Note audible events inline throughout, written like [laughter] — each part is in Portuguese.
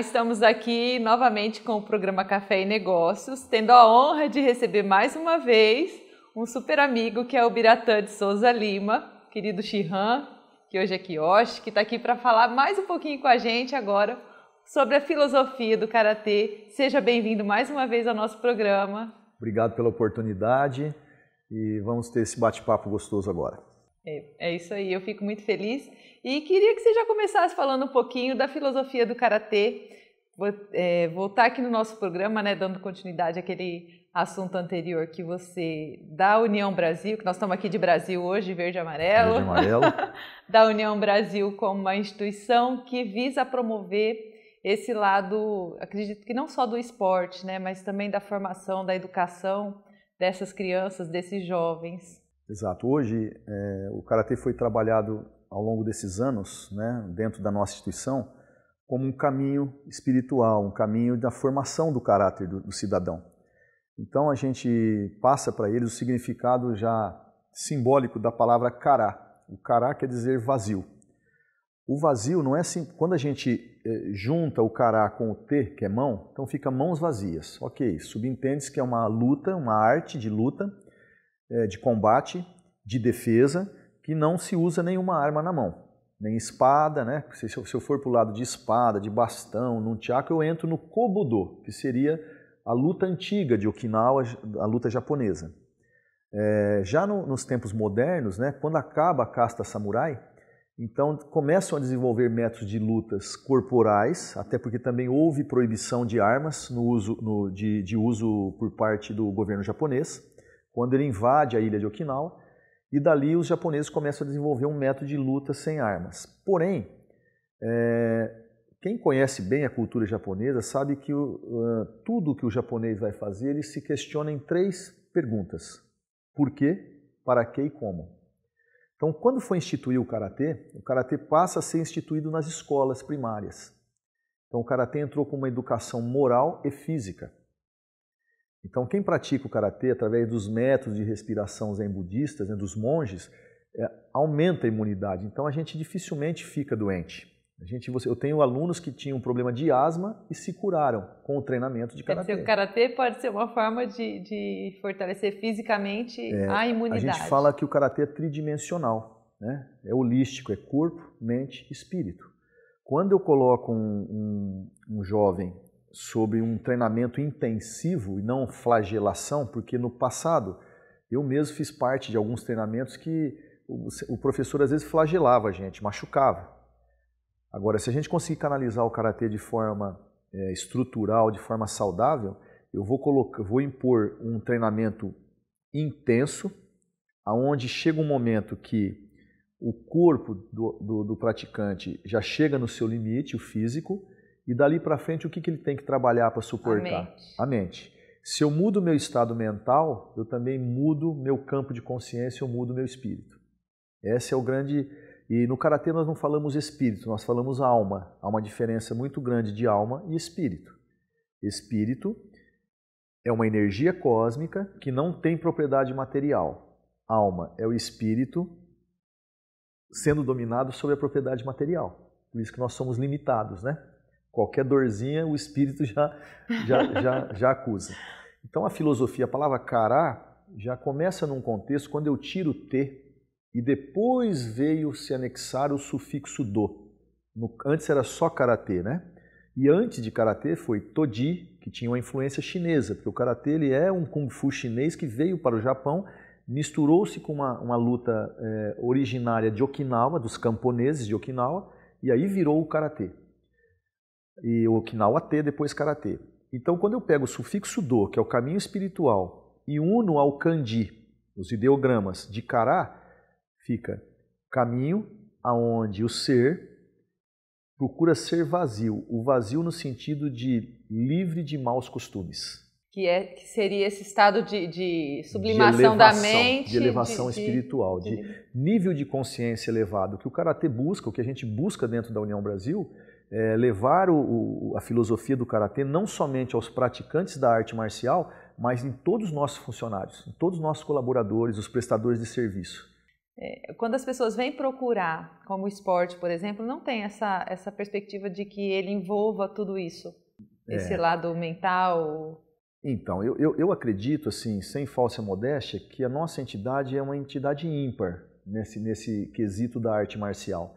estamos aqui novamente com o programa Café e Negócios, tendo a honra de receber mais uma vez um super amigo que é o Biratã de Souza Lima, querido Chihan, que hoje é quiosque, que está aqui para falar mais um pouquinho com a gente agora sobre a filosofia do Karatê. Seja bem-vindo mais uma vez ao nosso programa. Obrigado pela oportunidade e vamos ter esse bate-papo gostoso agora. É, é isso aí, eu fico muito feliz e queria que você já começasse falando um pouquinho da filosofia do Karatê, é, voltar aqui no nosso programa, né, dando continuidade àquele assunto anterior que você, da União Brasil, que nós estamos aqui de Brasil hoje, verde e amarelo, verde e amarelo. [laughs] da União Brasil como uma instituição que visa promover esse lado, acredito que não só do esporte, né, mas também da formação, da educação dessas crianças, desses jovens. Exato. Hoje, é, o Karatê foi trabalhado ao longo desses anos, né, dentro da nossa instituição, como um caminho espiritual, um caminho da formação do caráter do, do cidadão. Então, a gente passa para eles o significado já simbólico da palavra cará. O cará quer dizer vazio. O vazio não é assim. Quando a gente é, junta o cará com o T, que é mão, então fica mãos vazias. Ok, subentende-se que é uma luta, uma arte de luta, é, de combate, de defesa, que não se usa nenhuma arma na mão. Nem espada, né? Se, eu for para o lado de espada, de bastão, num tiaco, eu entro no Kobudo, que seria a luta antiga de Okinawa, a luta japonesa. É, já no, nos tempos modernos, né, quando acaba a casta samurai, então começam a desenvolver métodos de lutas corporais, até porque também houve proibição de armas no uso, no, de, de uso por parte do governo japonês quando ele invade a ilha de Okinawa e dali os japoneses começam a desenvolver um método de luta sem armas. Porém, é, quem conhece bem a cultura japonesa sabe que uh, tudo que o japonês vai fazer ele se questiona em três perguntas: por quê, para que e como. Então, quando foi instituído o karatê, o karatê passa a ser instituído nas escolas primárias. Então, o karatê entrou com uma educação moral e física. Então, quem pratica o karatê através dos métodos de respiração zen budistas, né, dos monges, é, aumenta a imunidade. Então, a gente dificilmente fica doente. A gente, eu tenho alunos que tinham um problema de asma e se curaram com o treinamento de karatê. O karatê pode ser uma forma de, de fortalecer fisicamente é, a imunidade. A gente fala que o karatê é tridimensional, né? é holístico, é corpo, mente, espírito. Quando eu coloco um, um, um jovem sobre um treinamento intensivo e não flagelação, porque no passado eu mesmo fiz parte de alguns treinamentos que o professor às vezes flagelava a gente, machucava. Agora, se a gente conseguir canalizar o karatê de forma é, estrutural, de forma saudável, eu vou colocar, vou impor um treinamento intenso, aonde chega um momento que o corpo do, do, do praticante já chega no seu limite, o físico, e dali para frente, o que, que ele tem que trabalhar para suportar? A mente. a mente. Se eu mudo meu estado mental, eu também mudo meu campo de consciência, eu mudo meu espírito. Esse é o grande. E no karatê nós não falamos espírito, nós falamos alma. Há uma diferença muito grande de alma e espírito. Espírito é uma energia cósmica que não tem propriedade material. Alma é o espírito sendo dominado sob a propriedade material. Por isso que nós somos limitados, né? Qualquer dorzinha, o espírito já, já, já, já acusa. Então, a filosofia, a palavra cará, já começa num contexto quando eu tiro o T e depois veio se anexar o sufixo do. No, antes era só karatê, né? E antes de karatê foi todi, que tinha uma influência chinesa, porque o karatê ele é um kung fu chinês que veio para o Japão, misturou-se com uma, uma luta é, originária de Okinawa, dos camponeses de Okinawa, e aí virou o karatê e Okinawa T, depois Karatê. Então, quando eu pego o sufixo do, que é o caminho espiritual, e uno ao kanji, os ideogramas de Kará, fica caminho aonde o ser procura ser vazio, o vazio no sentido de livre de maus costumes. Que, é, que seria esse estado de, de sublimação de elevação, da mente. De elevação de, espiritual, de, nível de consciência elevado, que o Karatê busca, o que a gente busca dentro da União Brasil, é, levar o, o, a filosofia do karatê não somente aos praticantes da arte marcial, mas em todos os nossos funcionários, em todos os nossos colaboradores, os prestadores de serviço. É, quando as pessoas vêm procurar, como esporte, por exemplo, não tem essa, essa perspectiva de que ele envolva tudo isso, é. esse lado mental. Então, eu, eu, eu acredito, assim, sem falsa modéstia, que a nossa entidade é uma entidade ímpar nesse, nesse quesito da arte marcial.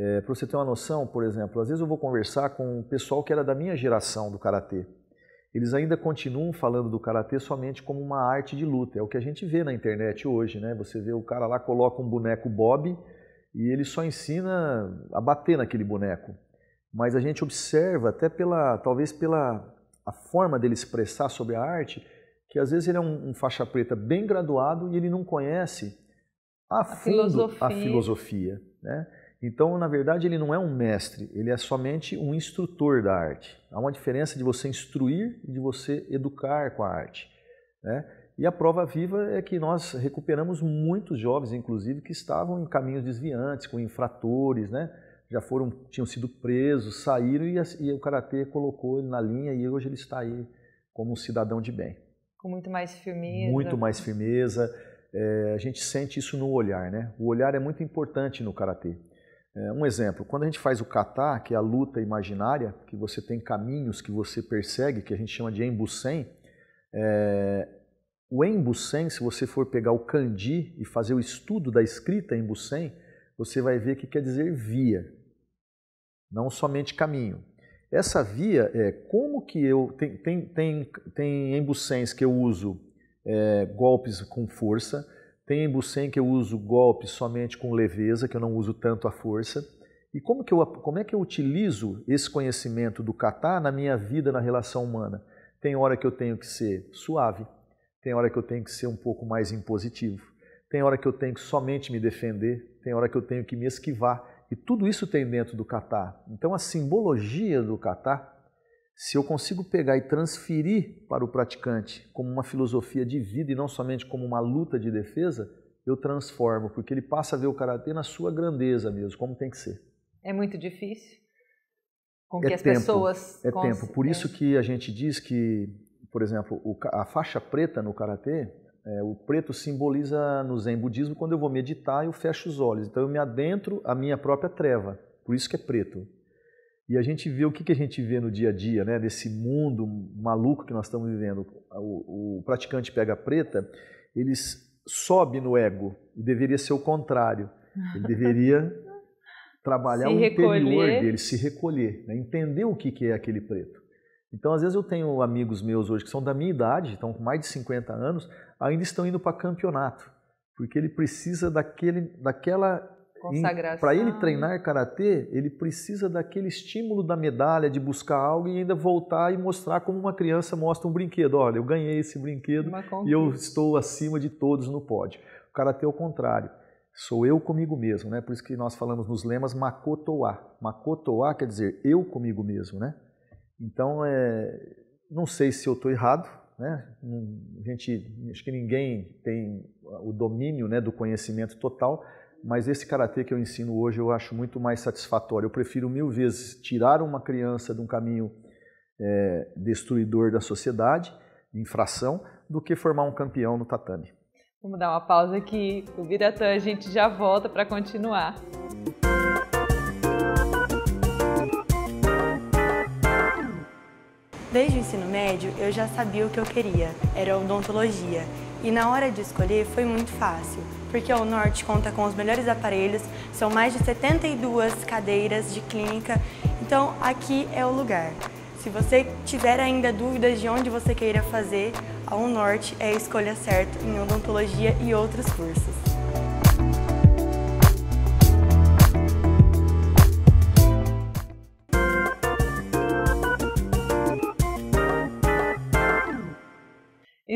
É, para você ter uma noção, por exemplo, às vezes eu vou conversar com o pessoal que era da minha geração do karatê. Eles ainda continuam falando do karatê somente como uma arte de luta. É o que a gente vê na internet hoje, né? Você vê o cara lá coloca um boneco Bob e ele só ensina a bater naquele boneco. Mas a gente observa até pela, talvez pela a forma dele expressar sobre a arte, que às vezes ele é um, um faixa preta bem graduado e ele não conhece a, a fundo filosofia. a filosofia, né? Então, na verdade, ele não é um mestre, ele é somente um instrutor da arte. Há uma diferença de você instruir e de você educar com a arte. Né? E a prova viva é que nós recuperamos muitos jovens, inclusive, que estavam em caminhos desviantes, com infratores, né? já foram, tinham sido presos, saíram e, e o Karatê colocou ele na linha e hoje ele está aí como um cidadão de bem. Com muito mais firmeza. Muito mais firmeza. É, a gente sente isso no olhar, né? O olhar é muito importante no Karatê. É, um exemplo, quando a gente faz o kata, que é a luta imaginária, que você tem caminhos que você persegue, que a gente chama de embusen, é, o embusen, se você for pegar o kanji e fazer o estudo da escrita embusen, você vai ver que quer dizer via, não somente caminho. Essa via é como que eu. Tem, tem, tem, tem embusens que eu uso é, golpes com força, tem Embussen que eu uso golpe somente com leveza, que eu não uso tanto a força. E como, que eu, como é que eu utilizo esse conhecimento do kata na minha vida, na relação humana? Tem hora que eu tenho que ser suave, tem hora que eu tenho que ser um pouco mais impositivo, tem hora que eu tenho que somente me defender, tem hora que eu tenho que me esquivar. E tudo isso tem dentro do kata. Então a simbologia do kata se eu consigo pegar e transferir para o praticante como uma filosofia de vida e não somente como uma luta de defesa, eu transformo, porque ele passa a ver o karatê na sua grandeza mesmo, como tem que ser. É muito difícil com é que é as tempo, pessoas. É tempo. Por isso é. que a gente diz que, por exemplo, a faixa preta no karatê, é, o preto simboliza no Zen budismo quando eu vou meditar eu fecho os olhos. Então eu me adentro à minha própria treva. Por isso que é preto. E a gente vê o que, que a gente vê no dia a dia, né? Desse mundo maluco que nós estamos vivendo. O, o praticante pega preta, eles sobe no ego. E deveria ser o contrário. Ele deveria [laughs] trabalhar se o recolher. interior dele, se recolher, né? entender o que, que é aquele preto. Então, às vezes eu tenho amigos meus hoje que são da minha idade, estão com mais de 50 anos, ainda estão indo para campeonato, porque ele precisa daquele, daquela para ele treinar karatê, ele precisa daquele estímulo da medalha de buscar algo e ainda voltar e mostrar como uma criança mostra um brinquedo. Olha, eu ganhei esse brinquedo e eu estou acima de todos no pódio. O karatê é o contrário. Sou eu comigo mesmo, né? Por isso que nós falamos nos lemas makotoa. Makotoa quer dizer eu comigo mesmo, né? Então, é... não sei se eu estou errado, né? A gente, acho que ninguém tem o domínio né, do conhecimento total, mas esse karatê que eu ensino hoje eu acho muito mais satisfatório. Eu prefiro mil vezes tirar uma criança de um caminho é, destruidor da sociedade, infração, do que formar um campeão no tatame. Vamos dar uma pausa aqui. O Biratã, a gente já volta para continuar. Desde o ensino médio, eu já sabia o que eu queria, era odontologia. E na hora de escolher foi muito fácil, porque o Norte conta com os melhores aparelhos, são mais de 72 cadeiras de clínica, então aqui é o lugar. Se você tiver ainda dúvidas de onde você queira fazer, a UNorte é a escolha certa em odontologia e outros cursos.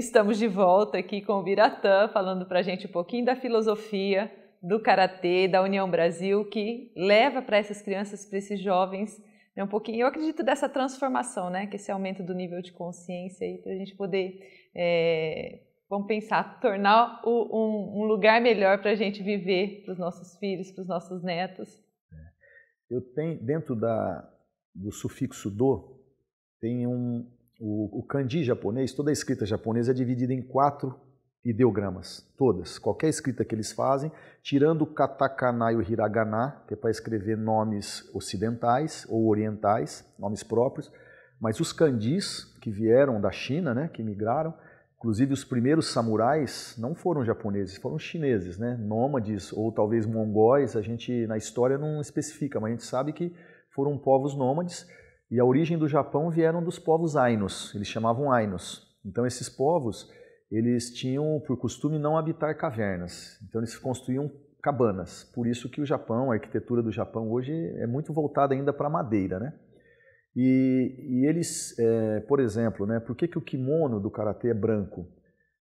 Estamos de volta aqui com o Biratã, falando para a gente um pouquinho da filosofia do Karatê, da União Brasil, que leva para essas crianças, para esses jovens, né, um pouquinho, eu acredito, dessa transformação, né, que esse aumento do nível de consciência, para a gente poder, é, vamos pensar, tornar o, um, um lugar melhor para a gente viver, para os nossos filhos, para os nossos netos. É. Eu tenho, dentro da, do sufixo do, tem um, o, o kanji japonês, toda a escrita japonesa é dividida em quatro ideogramas, todas. Qualquer escrita que eles fazem, tirando o katakana e o hiragana, que é para escrever nomes ocidentais ou orientais, nomes próprios, mas os kanjis que vieram da China, né, que migraram, inclusive os primeiros samurais não foram japoneses, foram chineses, né, nômades ou talvez mongóis, a gente na história não especifica, mas a gente sabe que foram povos nômades e a origem do Japão vieram dos povos Ainos, eles chamavam Ainos. Então esses povos, eles tinham por costume não habitar cavernas, então eles construíam cabanas. Por isso que o Japão, a arquitetura do Japão hoje é muito voltada ainda para madeira, né? E, e eles, é, por exemplo, né, por que, que o kimono do karatê é branco?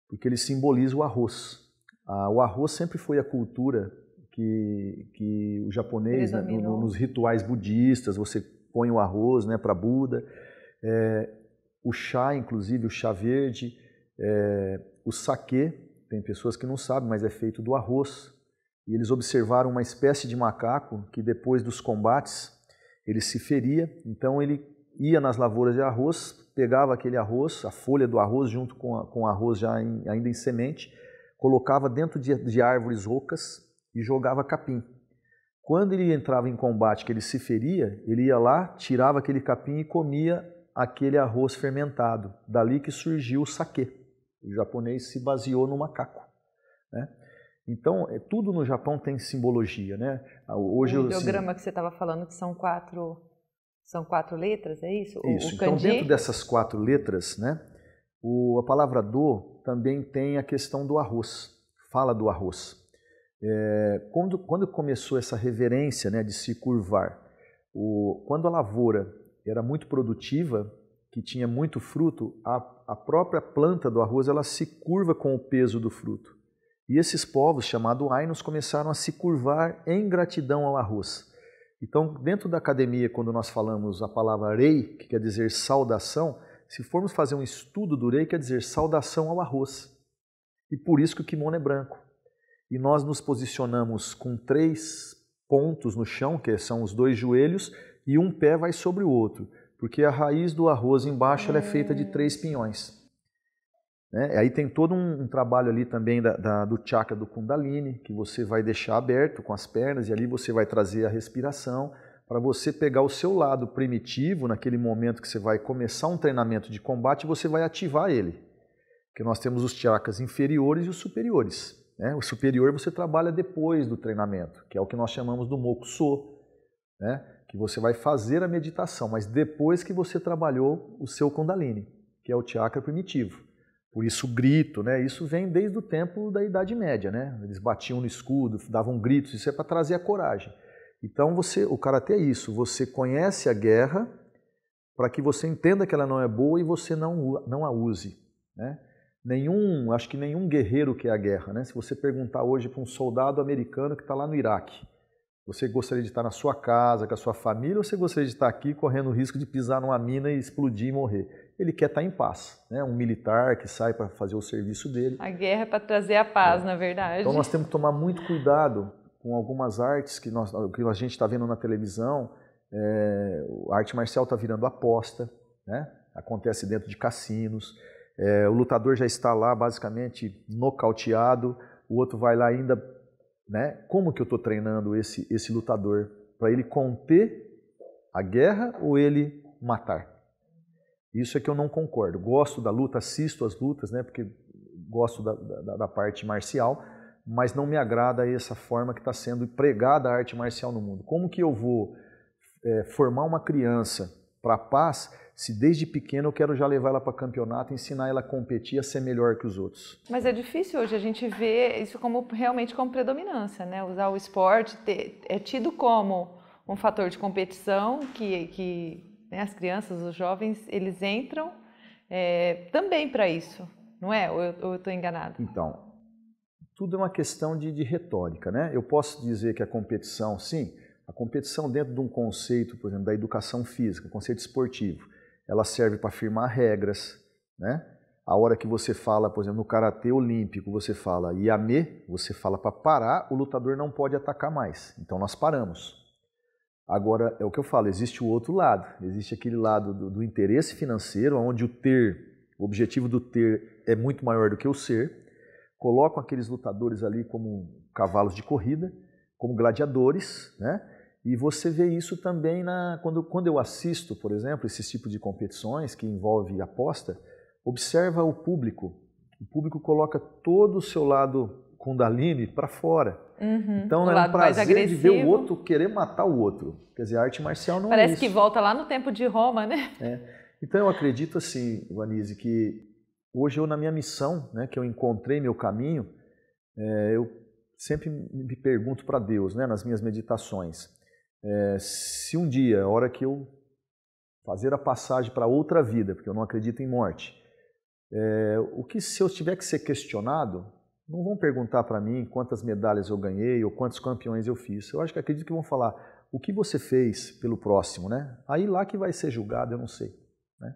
Porque ele simboliza o arroz. o arroz sempre foi a cultura que, que o japonês, né, no, nos rituais budistas, você põe o arroz né, para Buda. É, o chá, inclusive, o chá verde, é, o saquê, tem pessoas que não sabem, mas é feito do arroz. E eles observaram uma espécie de macaco que depois dos combates ele se feria, então ele ia nas lavouras de arroz, pegava aquele arroz, a folha do arroz junto com, a, com o arroz já em, ainda em semente, colocava dentro de, de árvores ocas e jogava capim. Quando ele entrava em combate, que ele se feria, ele ia lá, tirava aquele capim e comia aquele arroz fermentado. Dali que surgiu o saquê. O japonês se baseou no macaco. Né? Então, é, tudo no Japão tem simbologia, né? Ah, hoje, o assim ideograma assim, que você estava falando, que são quatro, são quatro letras, é isso? Isso. O, o então, dentro dessas quatro letras, né? O, a palavra do também tem a questão do arroz. Fala do arroz. É, quando, quando começou essa reverência né, de se curvar, o, quando a lavoura era muito produtiva, que tinha muito fruto, a, a própria planta do arroz ela se curva com o peso do fruto. E esses povos, chamados Ainos, começaram a se curvar em gratidão ao arroz. Então, dentro da academia, quando nós falamos a palavra rei, que quer dizer saudação, se formos fazer um estudo do rei, quer dizer saudação ao arroz. E por isso que o kimono é branco e nós nos posicionamos com três pontos no chão, que são os dois joelhos, e um pé vai sobre o outro, porque a raiz do arroz embaixo é feita de três pinhões. Né? Aí tem todo um, um trabalho ali também da, da, do chakra do Kundalini, que você vai deixar aberto com as pernas, e ali você vai trazer a respiração para você pegar o seu lado primitivo, naquele momento que você vai começar um treinamento de combate, você vai ativar ele. Porque nós temos os chakras inferiores e os superiores. Né? O superior você trabalha depois do treinamento, que é o que nós chamamos do mokuso, né? que você vai fazer a meditação, mas depois que você trabalhou o seu kundalini, que é o chakra primitivo. Por isso o grito, né? Isso vem desde o tempo da Idade Média, né? Eles batiam no escudo, davam gritos, isso é para trazer a coragem. Então você, o karatê é isso, você conhece a guerra para que você entenda que ela não é boa e você não não a use, né? nenhum, acho que nenhum guerreiro quer a guerra, né? Se você perguntar hoje para um soldado americano que está lá no Iraque, você gostaria de estar na sua casa, com a sua família, ou você gostaria de estar aqui correndo o risco de pisar numa mina e explodir e morrer? Ele quer estar tá em paz, né? Um militar que sai para fazer o serviço dele. A guerra é para trazer a paz, é. na verdade. Então nós temos que tomar muito cuidado com algumas artes que, nós, que a gente está vendo na televisão. É, a arte marcial está virando aposta, né? Acontece dentro de cassinos. É, o lutador já está lá basicamente nocauteado, o outro vai lá ainda, né? Como que eu estou treinando esse, esse lutador? Para ele conter a guerra ou ele matar? Isso é que eu não concordo. Gosto da luta, assisto as lutas, né? Porque gosto da, da, da parte marcial, mas não me agrada essa forma que está sendo pregada a arte marcial no mundo. Como que eu vou é, formar uma criança para a paz se desde pequeno eu quero já levar ela para campeonato, ensinar ela a competir, a ser melhor que os outros. Mas é difícil hoje a gente ver isso como realmente como predominância, né? Usar o esporte ter, é tido como um fator de competição que, que né, as crianças, os jovens, eles entram é, também para isso, não é? Ou eu estou enganado? Então, tudo é uma questão de, de retórica, né? Eu posso dizer que a competição, sim, a competição dentro de um conceito, por exemplo, da educação física, conceito esportivo, ela serve para firmar regras, né? A hora que você fala, por exemplo, no karatê olímpico, você fala yame, você fala para parar, o lutador não pode atacar mais. Então nós paramos. Agora é o que eu falo, existe o outro lado, existe aquele lado do, do interesse financeiro, onde o ter, o objetivo do ter é muito maior do que o ser. Colocam aqueles lutadores ali como cavalos de corrida, como gladiadores, né? E você vê isso também na, quando, quando eu assisto, por exemplo, esse tipo de competições que envolve aposta, observa o público. O público coloca todo o seu lado Kundalini para fora. Uhum, então é um prazer de ver o outro querer matar o outro. Quer dizer, a arte marcial não Parece é Parece que volta lá no tempo de Roma, né? É. Então eu acredito assim, Vanise, que hoje eu na minha missão, né, que eu encontrei meu caminho, é, eu sempre me pergunto para Deus, né, nas minhas meditações, é, se um dia, a hora que eu fazer a passagem para outra vida, porque eu não acredito em morte, é, o que se eu tiver que ser questionado, não vão perguntar para mim quantas medalhas eu ganhei ou quantos campeões eu fiz. Eu acho que acredito que vão falar o que você fez pelo próximo, né? Aí lá que vai ser julgado, eu não sei. Né?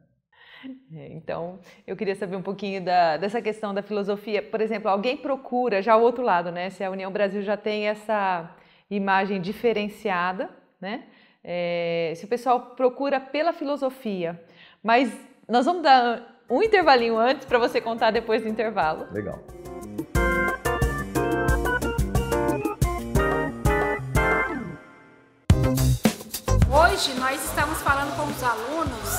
É, então, eu queria saber um pouquinho da, dessa questão da filosofia. Por exemplo, alguém procura já o outro lado, né? Se a União Brasil já tem essa imagem diferenciada né? É, se o pessoal procura pela filosofia, mas nós vamos dar um intervalinho antes para você contar depois do intervalo. Legal. hoje nós estamos falando com os alunos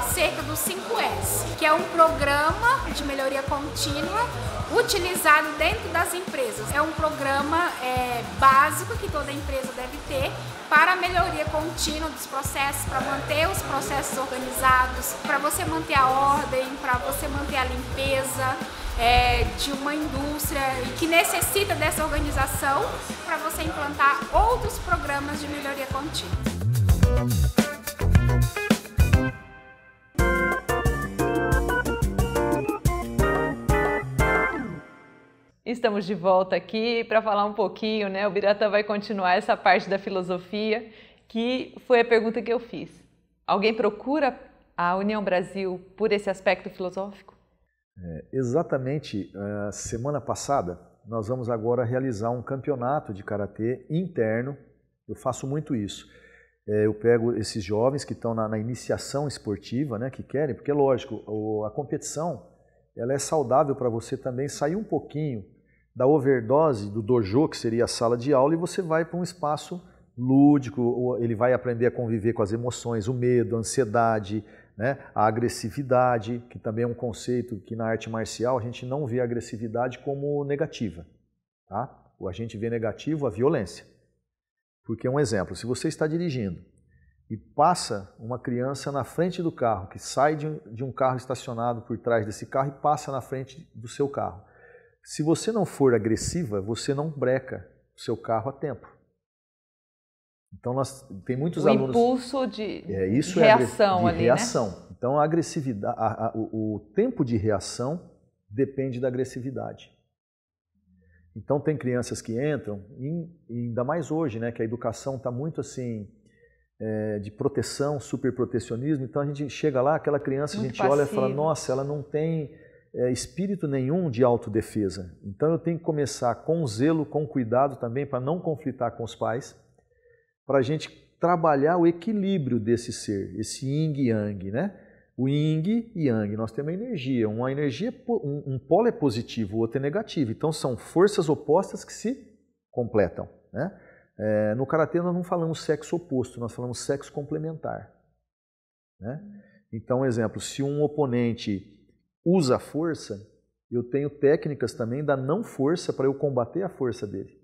acerca do 5S, que é um programa de melhoria contínua utilizado dentro das empresas. É um programa é, básico que toda empresa deve ter para a melhoria contínua dos processos, para manter os processos organizados, para você manter a ordem, para você manter a limpeza. É, de uma indústria que necessita dessa organização para você implantar outros programas de melhoria contínua. Estamos de volta aqui para falar um pouquinho, né? O Birata vai continuar essa parte da filosofia, que foi a pergunta que eu fiz. Alguém procura a União Brasil por esse aspecto filosófico? É, exatamente. Uh, semana passada, nós vamos agora realizar um campeonato de karatê interno. Eu faço muito isso é, eu pego esses jovens que estão na, na, iniciação esportiva, né, que querem, porque é lógico, o, a competição ela é saudável para você também sair um pouquinho da overdose do dojo, que seria a sala de aula, e você vai para um espaço lúdico, ele vai aprender a conviver com as emoções, o medo, a ansiedade, né? a agressividade, que também é um conceito que na arte marcial a gente não vê a agressividade como negativa. Tá? Ou a gente vê negativo a violência. Porque, um exemplo, se você está dirigindo e passa uma criança na frente do carro, que sai de um, carro estacionado por trás desse carro e passa na frente do seu carro. Se você não for agressiva, você não breca o seu carro a tempo. Então, nós, tem muitos o alunos... impulso de é, isso reação é de ali, né? reação. Né? Então, a agressividade, a, a, o, o tempo de reação depende da agressividade. Então tem crianças que entram, e ainda mais hoje, né, que a educação está muito assim é, de proteção, super protecionismo. Então a gente chega lá, aquela criança, muito a gente olha e fala, nossa, ela não tem é, espírito nenhum de autodefesa. Então eu tenho que começar com zelo, com cuidado também, para não conflitar com os pais, para a gente trabalhar o equilíbrio desse ser, esse yin yang, né? O yin e yang, nós temos a energia. Uma energia, um, um polo é positivo, o outro é negativo. Então são forças opostas que se completam. Né? É, no karatê nós não falamos sexo oposto, nós falamos sexo complementar. Né? Então, exemplo, se um oponente usa força, eu tenho técnicas também da não força para eu combater a força dele.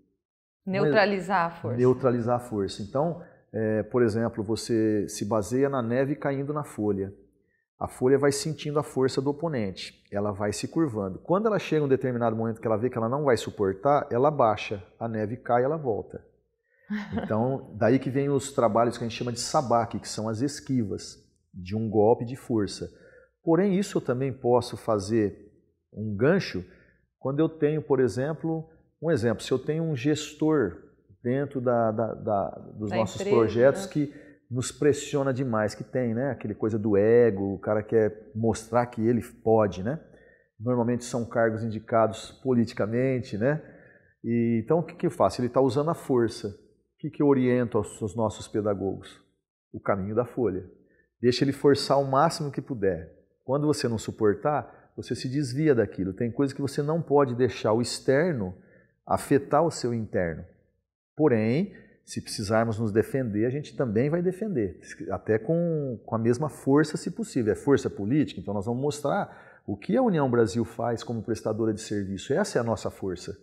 Neutralizar a força. Neutralizar a força. Então, é, por exemplo, você se baseia na neve caindo na folha a folha vai sentindo a força do oponente, ela vai se curvando. Quando ela chega a um determinado momento que ela vê que ela não vai suportar, ela baixa, a neve cai, ela volta. [laughs] Então, daí que vem os trabalhos que a gente chama de sabaque, que são as esquivas de um golpe de força. Porém, isso eu também posso fazer um gancho quando eu tenho, por exemplo, um exemplo, se eu tenho um gestor dentro da, da, da dos da nossos empresa, projetos né? que nos pressiona demais, que tem, né? Aquele coisa do ego, o cara quer mostrar que ele pode, né? Normalmente são cargos indicados politicamente, né? E, então, o que, que eu faço? Ele está usando a força. O que, que eu oriento aos, nossos pedagogos? O caminho da folha. Deixa ele forçar o máximo que puder. Quando você não suportar, você se desvia daquilo. Tem coisas que você não pode deixar o externo afetar o seu interno. Porém, se precisarmos nos defender, a gente também vai defender, até com, com a mesma força, se possível. É força política, então nós vamos mostrar o que a União Brasil faz como prestadora de serviço. Essa é a nossa força.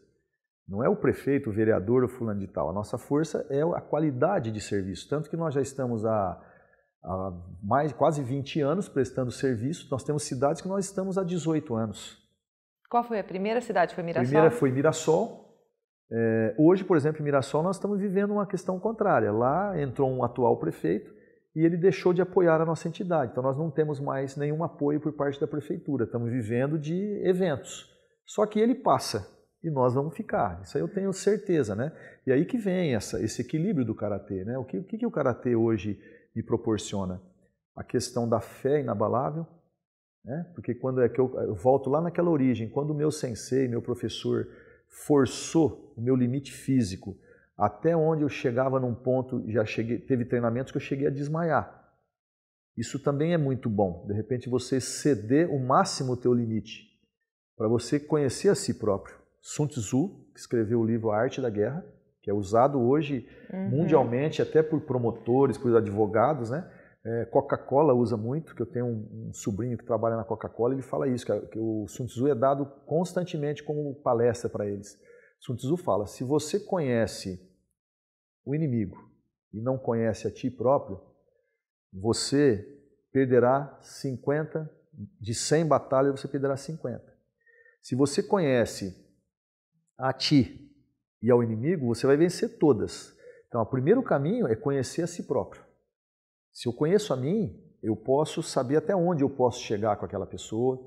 Não é o prefeito, o vereador o fulano de tal. A nossa força é a qualidade de serviço. Tanto que nós já estamos há, há mais, quase 20 anos prestando serviço. Nós temos cidades que nós estamos há 18 anos. Qual foi a primeira cidade? Foi Mirassol? A primeira foi Mirassol, é, hoje, por exemplo, em Mirassol, nós estamos vivendo uma questão contrária. Lá entrou um atual prefeito e ele deixou de apoiar a nossa entidade. Então, nós não temos mais nenhum apoio por parte da prefeitura. Estamos vivendo de eventos. Só que ele passa e nós vamos ficar. Isso aí eu tenho certeza, né? E aí que vem essa, esse equilíbrio do karatê, né? O que, o que o karatê hoje me proporciona? A questão da fé inabalável, né? Porque quando é que eu, eu volto lá naquela origem, quando o meu sensei, meu professor forçou o meu limite físico. Até onde eu chegava num ponto, já cheguei, teve treinamentos que eu cheguei a desmaiar. Isso também é muito bom. De repente você ceder o máximo o teu limite para você conhecer a si próprio. Sun Tzu, que escreveu o livro A Arte da Guerra, que é usado hoje uhum. mundialmente até por promotores, por advogados, né? É, Coca-Cola usa muito, que eu tenho um, um sobrinho que trabalha na Coca-Cola, ele fala isso, que, que, o Sun Tzu é dado constantemente como palestra para eles. Sun Tzu fala, se você conhece o inimigo e não conhece a ti próprio, você perderá 50, de 100 batalhas você perderá 50. Se você conhece a ti e ao inimigo, você vai vencer todas. Então, o primeiro caminho é conhecer a si próprio. Se eu conheço a mim, eu posso saber até onde eu posso chegar com aquela pessoa,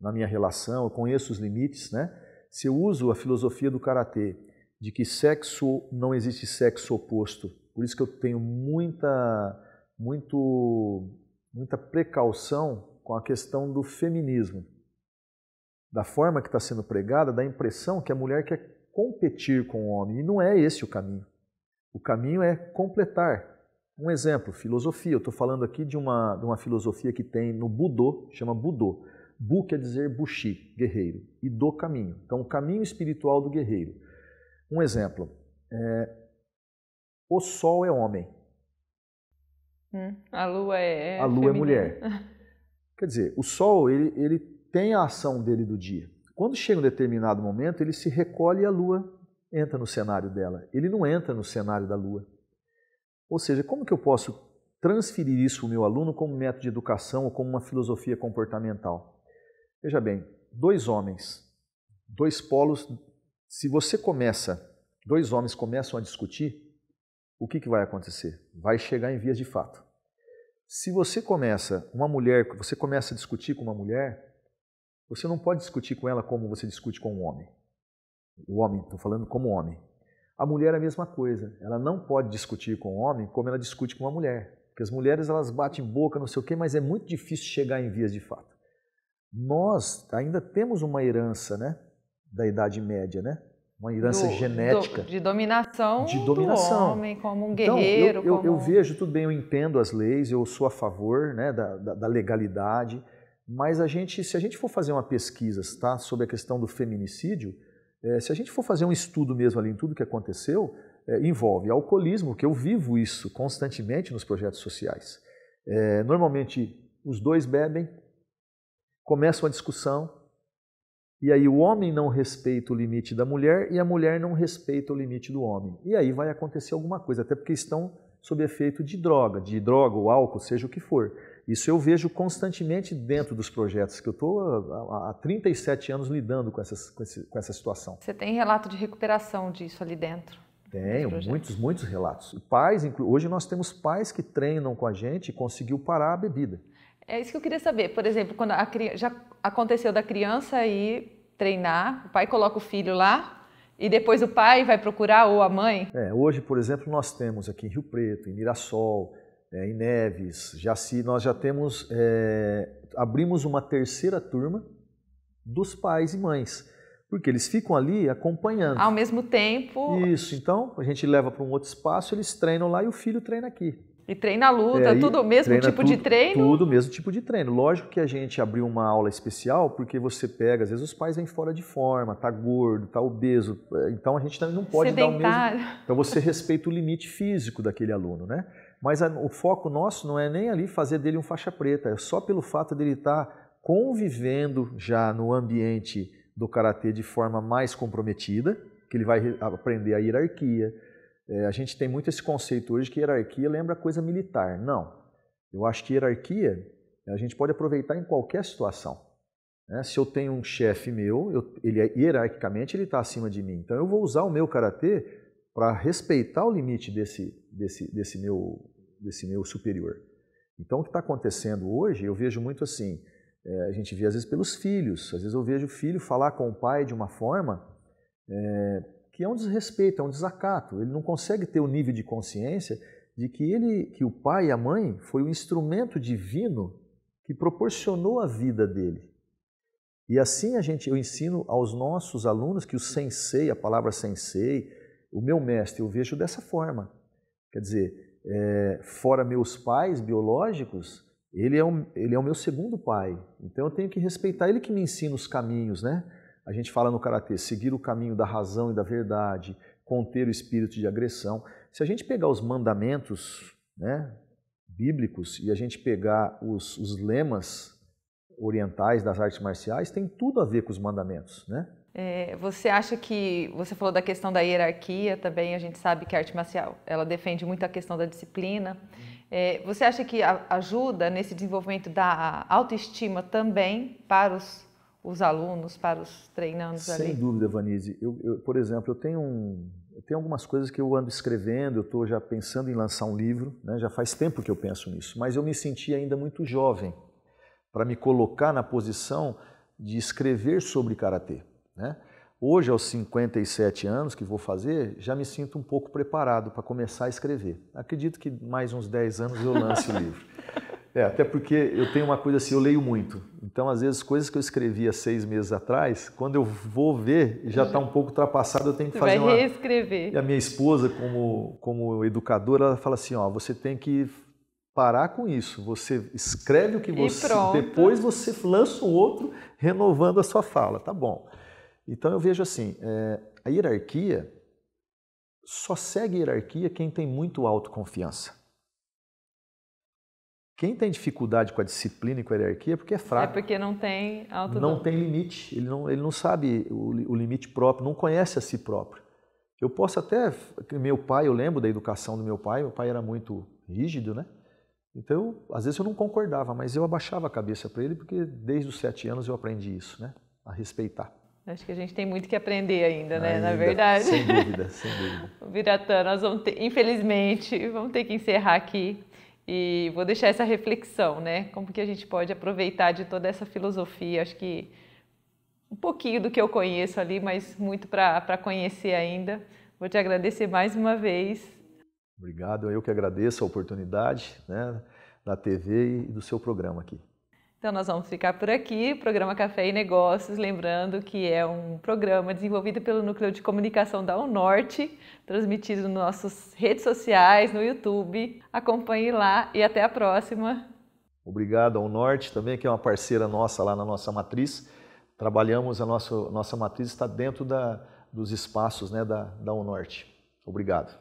na minha relação, eu conheço os limites, né? Se eu uso a filosofia do karatê de que sexo não existe sexo oposto, por isso que eu tenho muita muito muita precaução com a questão do feminismo. Da forma que está sendo pregada, dá a impressão que a mulher quer competir com o homem e não é esse o caminho. O caminho é completar, um exemplo, filosofia. Eu estou falando aqui de uma, de uma filosofia que tem no Budô, chama Budô. Bu quer dizer Bushi, guerreiro, e do caminho. Então, o caminho espiritual do guerreiro. Um exemplo, é, o sol é homem. Hum, a lua é, é A lua é feminina. é mulher. [laughs] Quer dizer, o sol, ele, ele tem a ação dele do dia. Quando chega um determinado momento, ele se recolhe e a lua entra no cenário dela. Ele não entra no cenário da lua. Ou seja, como que eu posso transferir isso para o meu aluno como método de educação ou como uma filosofia comportamental? Veja bem, dois homens, dois polos, se você começa, dois homens começam a discutir, o que, que vai acontecer? Vai chegar em vias de fato. Se você começa, uma mulher, você começa a discutir com uma mulher, você não pode discutir com ela como você discute com um homem. O homem, estou falando como homem. A mulher é a mesma coisa. Ela não pode discutir com o homem como ela discute com uma mulher. Porque as mulheres elas batem boca, não sei o quê, mas é muito difícil chegar em vias de fato. Nós ainda temos uma herança, né, da Idade Média, né? Uma herança do, genética. Do, de dominação de dominação. do homem como um então, guerreiro. Então, eu, eu, como... eu, vejo, tudo bem, eu entendo as leis, eu sou a favor né, da, da, da legalidade, mas a gente, se a gente for fazer uma pesquisa tá, sobre a questão do feminicídio, é, se a gente for fazer um estudo mesmo ali em tudo que aconteceu, é, envolve alcoolismo, que eu vivo isso constantemente nos projetos sociais. É, normalmente os dois bebem, começa uma discussão, e aí o homem não respeita o limite da mulher e a mulher não respeita o limite do homem. E aí vai acontecer alguma coisa, até porque estão sob efeito de droga, de droga ou álcool, seja o que for. Isso eu vejo constantemente dentro dos projetos, que eu estou há 37 anos lidando com, essas, com, esse, com, essa situação. Você tem relato de recuperação disso ali dentro? Tenho, muitos, muitos relatos. Pais, hoje nós temos pais que treinam com a gente e conseguiu parar a bebida. É isso que eu queria saber. Por exemplo, quando a, já aconteceu da criança ir treinar, o pai coloca o filho lá, e depois o pai vai procurar ou a mãe? É, hoje, por exemplo, nós temos aqui em Rio Preto, em Mirassol, é, em Neves, se nós já temos, é, abrimos uma terceira turma dos pais e mães, porque eles ficam ali acompanhando. Ao mesmo tempo. Isso, então a gente leva para um outro espaço, eles treinam lá e o filho treina aqui. E treina a luta, é, tudo o mesmo tipo tudo, de treino? Tudo o mesmo tipo de treino. Lógico que a gente abriu uma aula especial, porque você pega, às vezes os pais vêm fora de forma, tá gordo, tá obeso, é, então a gente não pode Sedentário. dar o mesmo. Então você respeita o limite físico daquele aluno, né? Mas a, o foco nosso não é nem ali fazer dele um faixa preta, é só pelo fato dele estar tá convivendo já no ambiente do karatê de forma mais comprometida, que ele vai aprender a hierarquia. É, a gente tem muito esse conceito hoje que hierarquia lembra coisa militar. Não. Eu acho que hierarquia a gente pode aproveitar em qualquer situação. Né? Se eu tenho um chefe meu, eu, ele é, hierarquicamente ele está acima de mim. Então eu vou usar o meu karatê para respeitar o limite desse, desse, desse, meu, desse meu superior. Então, o que está acontecendo hoje, eu vejo muito assim, é, a gente vê às vezes pelos filhos, às vezes eu vejo o filho falar com o pai de uma forma é, que é um desrespeito, é um desacato, ele não consegue ter o um nível de consciência de que ele, que o pai e a mãe foi o instrumento divino que proporcionou a vida dele. E assim a gente, eu ensino aos nossos alunos que o sensei, a palavra sensei, o meu mestre eu vejo dessa forma. Quer dizer, é, fora meus pais biológicos, ele é, um, ele é o meu segundo pai. Então eu tenho que respeitar ele que me ensina os caminhos, né? A gente fala no karatê, seguir o caminho da razão e da verdade, conter o espírito de agressão. Se a gente pegar os mandamentos, né, bíblicos e a gente pegar os, os lemas orientais das artes marciais tem tudo a ver com os mandamentos, né? É, você acha que você falou da questão da hierarquia também? A gente sabe que a arte marcial ela defende muito a questão da disciplina. É, você acha que ajuda nesse desenvolvimento da autoestima também para os, os alunos, para os treinandos Sem ali? Sem dúvida, Vanise. Eu, eu, por exemplo, eu tenho um, eu tenho algumas coisas que eu ando escrevendo, eu estou já pensando em lançar um livro, né? já faz tempo que eu penso nisso, mas eu me senti ainda muito jovem para me colocar na posição de escrever sobre karatê. Né? Hoje, aos 57 anos que vou fazer, já me sinto um pouco preparado para começar a escrever. Acredito que mais uns 10 anos eu lance o livro. É, até porque eu tenho uma coisa assim, eu leio muito. Então, às vezes, coisas que eu escrevia seis meses atrás, quando eu vou ver, já está um pouco ultrapassado, eu tenho que fazer vai uma... reescrever. E a minha esposa, como, como educadora, ela fala assim, ó, você tem que parar com isso. Você escreve o que você. Depois você lança um outro renovando a sua fala. Tá bom. Então eu vejo assim: é, a hierarquia só segue hierarquia quem tem muito autoconfiança. Quem tem dificuldade com a disciplina e com a hierarquia é porque é fraco. É porque não tem autodom. Não tem limite, ele não, ele não sabe o, o limite próprio, não conhece a si próprio. Eu posso até. Meu pai, eu lembro da educação do meu pai, meu pai era muito rígido, né? Então, às vezes eu não concordava, mas eu abaixava a cabeça para ele, porque desde os sete anos eu aprendi isso, né? A respeitar. Acho que a gente tem muito que aprender ainda, né? Ainda, Na verdade. Sem dúvida, sem dúvida. [laughs] Viratã, nós vamos ter, infelizmente, vamos ter que encerrar aqui. E vou deixar essa reflexão, né? Como que a gente pode aproveitar de toda essa filosofia? Acho que um pouquinho do que eu conheço ali, mas muito para conhecer ainda. Vou te agradecer mais uma vez Obrigado, eu que agradeço a oportunidade né, da TV e do seu programa aqui. Então nós vamos ficar por aqui, programa Café e Negócios, lembrando que é um programa desenvolvido pelo Núcleo de Comunicação da Unorte, transmitido nas nossas redes sociais, no YouTube. Acompanhe lá e até a próxima. Obrigado ao Norte também, que é uma parceira nossa lá na nossa matriz. Trabalhamos, a nossa, nossa matriz está dentro da, dos espaços né, da, da Unorte. Obrigado.